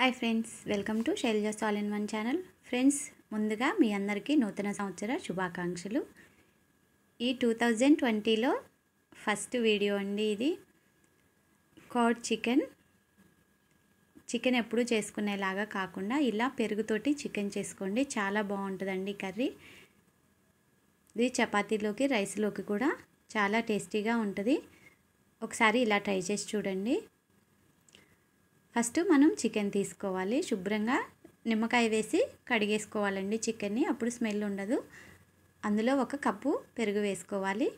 hi friends welcome to Shailaja సాల్ in one channel friends ముందుగా మీ అందరికీ నూతన సంవత్సర శుభాకాంక్షలు ఈ టూ థౌజండ్ ట్వంటీలో ఫస్ట్ వీడియో అండి ఇది కాడ్ చికెన్ చికెన్ ఎప్పుడు చేసుకునేలాగా కాకుండా ఇలా పెరుగుతోటి చికెన్ చేసుకోండి చాలా బాగుంటుందండి కర్రీ ఇది చపాతీలోకి రైస్లోకి కూడా చాలా టేస్టీగా ఉంటుంది ఒకసారి ఇలా ట్రై చేసి చూడండి ఫస్ట్ మనం చికెన్ తీసుకోవాలి శుభ్రంగా నిమ్మకాయ వేసి కడిగేసుకోవాలండి చికెన్ని అప్పుడు స్మెల్ ఉండదు అందులో ఒక కప్పు పెరుగు వేసుకోవాలి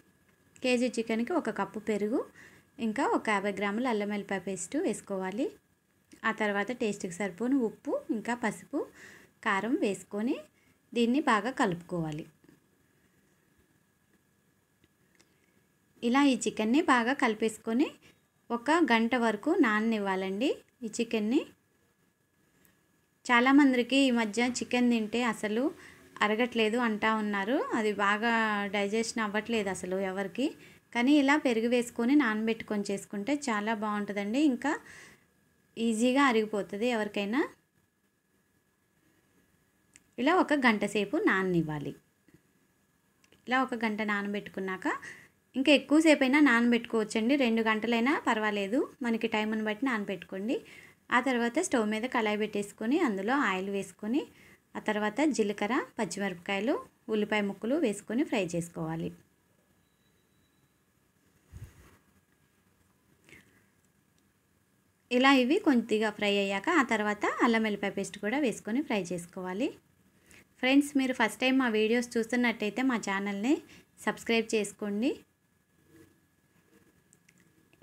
కేజీ చికెన్కి ఒక కప్పు పెరుగు ఇంకా ఒక యాభై గ్రాముల అల్లం వెల్లిపాయ పేస్ట్ వేసుకోవాలి ఆ తర్వాత టేస్ట్కి సరిపోని ఉప్పు ఇంకా పసుపు కారం వేసుకొని దీన్ని బాగా కలుపుకోవాలి ఇలా ఈ చికెన్ని బాగా కలిపేసుకొని ఒక గంట వరకు నాననివ్వాలండి ఈ చికెన్ని చాలామందికి ఈ మధ్య చికెన్ తింటే అసలు అరగట్లేదు అంటా ఉన్నారు అది బాగా డైజెషన్ అవ్వట్లేదు అసలు ఎవరికి కానీ ఇలా పెరుగు వేసుకొని నానబెట్టుకొని చేసుకుంటే చాలా బాగుంటుందండి ఇంకా ఈజీగా అరిగిపోతుంది ఎవరికైనా ఇలా ఒక గంట సేపు నాననివ్వాలి ఇలా ఒక గంట నానబెట్టుకున్నాక ఇంకా ఎక్కువసేపు అయినా నానబెట్టుకోవచ్చండి రెండు గంటలైనా పర్వాలేదు మనకి టైంను బట్టి నానబెట్టుకోండి ఆ తర్వాత స్టవ్ మీద కళాయి పెట్టేసుకొని అందులో ఆయిల్ వేసుకొని ఆ తర్వాత జీలకర్ర పచ్చిమిరపకాయలు ఉల్లిపాయ ముక్కలు వేసుకొని ఫ్రై చేసుకోవాలి ఇలా ఇవి కొద్దిగా ఫ్రై అయ్యాక ఆ తర్వాత అల్లం వెల్లిపాయ పేస్ట్ కూడా వేసుకొని ఫ్రై చేసుకోవాలి ఫ్రెండ్స్ మీరు ఫస్ట్ టైం మా వీడియోస్ చూస్తున్నట్టయితే మా ఛానల్ని సబ్స్క్రైబ్ చేసుకోండి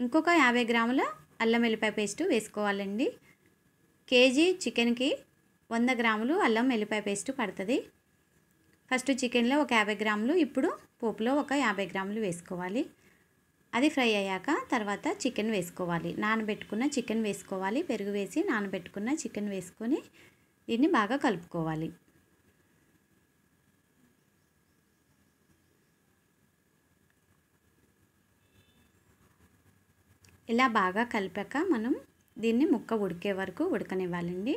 ఇంకొక యాభై గ్రాముల అల్లం వెల్లిపాయ పేస్ట్ వేసుకోవాలండి కేజీ చికెన్కి వంద గ్రాములు అల్లం వెల్లిపాయ పేస్ట్ పడుతుంది ఫస్ట్ చికెన్లో ఒక యాభై గ్రాములు ఇప్పుడు పోపులో ఒక యాభై గ్రాములు వేసుకోవాలి అది ఫ్రై అయ్యాక తర్వాత చికెన్ వేసుకోవాలి నానబెట్టుకున్న చికెన్ వేసుకోవాలి పెరుగు వేసి నానబెట్టుకున్న చికెన్ వేసుకొని దీన్ని బాగా కలుపుకోవాలి ఇలా బాగా కలిపాక మనం దీన్ని ముక్క ఉడికే వరకు ఉడకనివ్వాలండి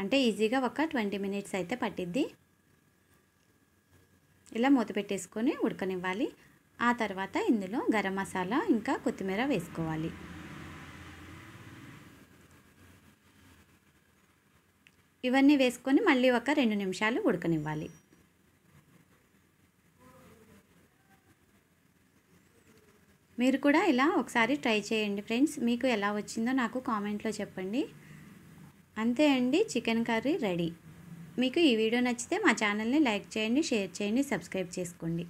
అంటే ఈజీగా ఒక ట్వంటీ మినిట్స్ అయితే పట్టిద్ది ఇలా మూత పెట్టేసుకొని ఉడకనివ్వాలి ఆ తర్వాత ఇందులో గరం మసాలా ఇంకా కొత్తిమీర వేసుకోవాలి ఇవన్నీ వేసుకొని మళ్ళీ ఒక రెండు నిమిషాలు ఉడకనివ్వాలి మీరు కూడా ఇలా ఒకసారి ట్రై చేయండి ఫ్రెండ్స్ మీకు ఎలా వచ్చిందో నాకు కామెంట్లో చెప్పండి అంతే అండి చికెన్ కర్రీ రెడీ మీకు ఈ వీడియో నచ్చితే మా ఛానల్ని లైక్ చేయండి షేర్ చేయండి సబ్స్క్రైబ్ చేసుకోండి